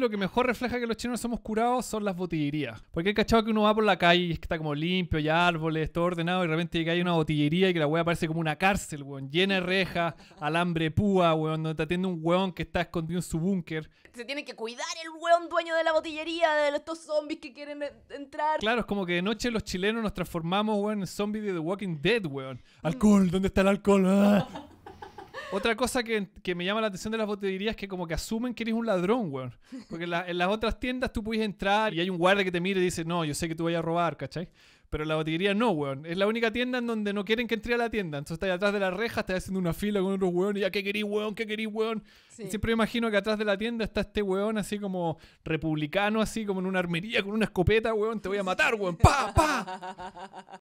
lo que mejor refleja que los chinos somos curados son las botillerías. Porque hay cachado que uno va por la calle y que está como limpio, hay árboles, todo ordenado, y de repente llega hay una botillería y que la weá parece como una cárcel, weón. Llena de rejas, alambre púa, weón, donde te atiende un weón que está escondido en su búnker. Se tiene que cuidar el weón dueño de la botillería, de estos zombies que quieren entrar. Claro, es como que de noche los chilenos nos transformamos, weón, en zombies de The Walking Dead, weón. Mm. Alcohol, ¿dónde está el alcohol? Ah. Otra cosa que, me llama la atención de las botellerías es que como que asumen que eres un ladrón, weón. Porque en, las otras tiendas tú puedes entrar y hay un guardia que te mira y dice, no, yo sé que tú vayas a robar, ¿cachai? Pero la botellería no, weón. Es la única tienda en donde no quieren que entre a la tienda. Entonces estás atrás de la reja, estás haciendo una fila con otros weón y ya, ¿qué querís, weón? ¿Qué querís, weón? siempre me imagino que atrás de la tienda está este weón así como republicano, así como en una armería con una escopeta, weón. Te voy a matar, weón. ¡Pa, pa!